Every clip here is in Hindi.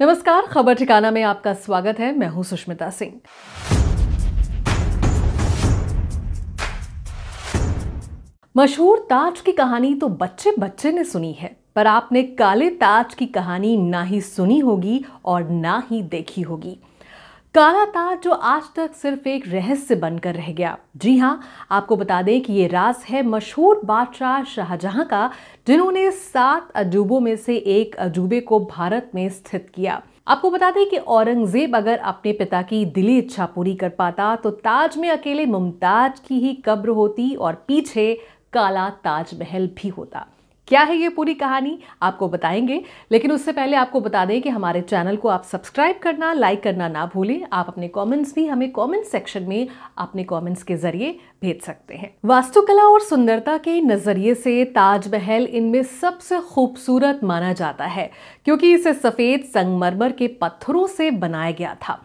नमस्कार खबर ठिकाना में आपका स्वागत है मैं हूं सुष्मिता सिंह मशहूर ताज की कहानी तो बच्चे बच्चे ने सुनी है पर आपने काले ताज की कहानी ना ही सुनी होगी और ना ही देखी होगी काला तार जो आज तक सिर्फ एक रहस्य बनकर रह गया जी हाँ आपको बता दें कि ये राज है मशहूर बादशाह शाहजहां का जिन्होंने सात अजूबों में से एक अजूबे को भारत में स्थित किया आपको बता दें कि औरंगजेब अगर अपने पिता की दिली इच्छा पूरी कर पाता तो ताज में अकेले मुमताज की ही कब्र होती और पीछे काला ताजमहल भी होता क्या है ये पूरी कहानी आपको बताएंगे लेकिन उससे पहले आपको बता दें कि हमारे चैनल को आप सब्सक्राइब करना लाइक करना ना भूलें आप अपने कमेंट्स भी हमें कमेंट सेक्शन में अपने कमेंट्स के जरिए भेज सकते हैं वास्तुकला और सुंदरता के नज़रिए से ताजमहल इनमें सबसे खूबसूरत माना जाता है क्योंकि इसे सफ़ेद संगमरमर के पत्थरों से बनाया गया था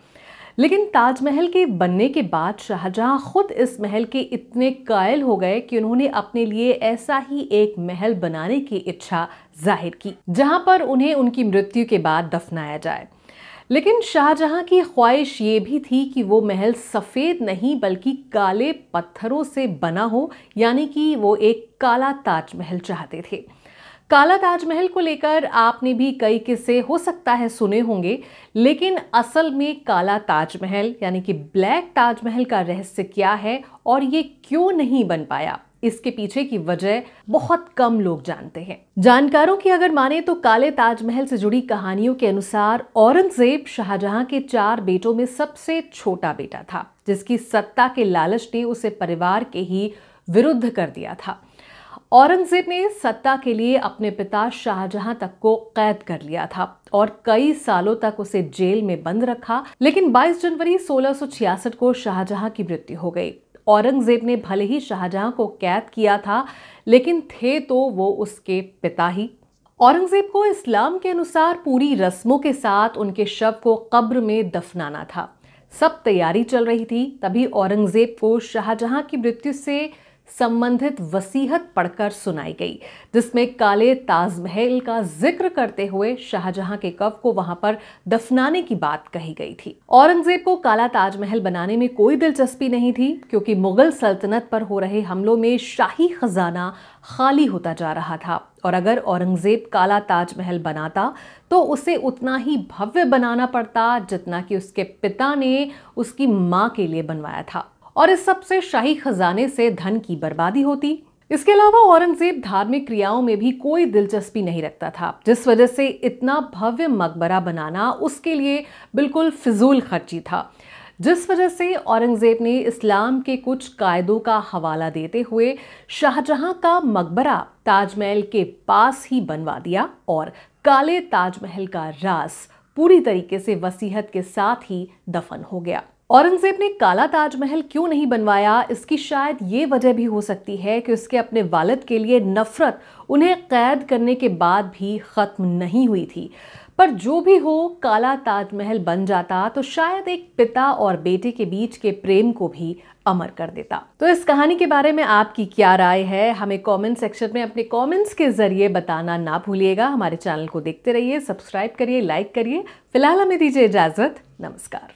लेकिन ताजमहल के बनने के बाद शाहजहां खुद इस महल के इतने कायल हो गए कि उन्होंने अपने लिए ऐसा ही एक महल बनाने की इच्छा जाहिर की जहां पर उन्हें उनकी मृत्यु के बाद दफनाया जाए लेकिन शाहजहां की ख्वाहिश ये भी थी कि वो महल सफ़ेद नहीं बल्कि काले पत्थरों से बना हो यानी कि वो एक काला ताजमहल चाहते थे काला ताजमहल को लेकर आपने भी कई किस्से हो सकता है सुने होंगे लेकिन असल में काला ताजमहल यानी कि ब्लैक ताजमहल का रहस्य क्या है और ये क्यों नहीं बन पाया इसके पीछे की वजह बहुत कम लोग जानते हैं जानकारों की अगर माने तो काले ताजमहल से जुड़ी कहानियों के अनुसार औरंगजेब शाहजहां के चार बेटों में सबसे छोटा बेटा था जिसकी सत्ता के लालच ने उसे परिवार के ही विरुद्ध कर दिया था औरंगजेब ने सत्ता के लिए अपने पिता शाहजहां तक को कैद कर लिया था और कई सालों तक उसे जेल में बंद रखा लेकिन 22 जनवरी 1666 को शाहजहां की मृत्यु हो गई औरंगजेब ने भले ही शाहजहां को कैद किया था लेकिन थे तो वो उसके पिता ही औरंगजेब को इस्लाम के अनुसार पूरी रस्मों के साथ उनके शव को कब्र में दफनाना था सब तैयारी चल रही थी तभी औरंगजेब को शाहजहां की मृत्यु से संबंधित वसीहत पढ़कर सुनाई गई जिसमें काले ताजमहल का जिक्र करते हुए शाहजहां के कव को वहां पर दफनाने की बात कही गई थी औरंगजेब को काला ताजमहल बनाने में कोई दिलचस्पी नहीं थी क्योंकि मुगल सल्तनत पर हो रहे हमलों में शाही खजाना खाली होता जा रहा था और अगर औरंगज़ेब काला ताजमहल बनाता तो उसे उतना ही भव्य बनाना पड़ता जितना कि उसके पिता ने उसकी माँ के लिए बनवाया था और इस सब से शाही खजाने से धन की बर्बादी होती इसके अलावा औरंगजेब धार्मिक क्रियाओं में भी कोई दिलचस्पी नहीं रखता था जिस वजह से इतना भव्य मकबरा बनाना उसके लिए बिल्कुल फिजूल खर्ची था जिस वजह से औरंगज़ेब ने इस्लाम के कुछ कायदों का हवाला देते हुए शाहजहां का मकबरा ताजमहल के पास ही बनवा दिया और काले ताजमहल का रास पूरी तरीके से वसीहत के साथ ही दफन हो गया औरंगजेब ने काला ताजमहल क्यों नहीं बनवाया इसकी शायद ये वजह भी हो सकती है कि उसके अपने वालद के लिए नफ़रत उन्हें कैद करने के बाद भी ख़त्म नहीं हुई थी पर जो भी हो काला ताजमहल बन जाता तो शायद एक पिता और बेटे के बीच के प्रेम को भी अमर कर देता तो इस कहानी के बारे में आपकी क्या राय है हमें कमेंट सेक्शन में अपने कमेंट्स के जरिए बताना ना भूलिएगा हमारे चैनल को देखते रहिए सब्सक्राइब करिए लाइक करिए फिलहाल हमें दीजिए इजाज़त नमस्कार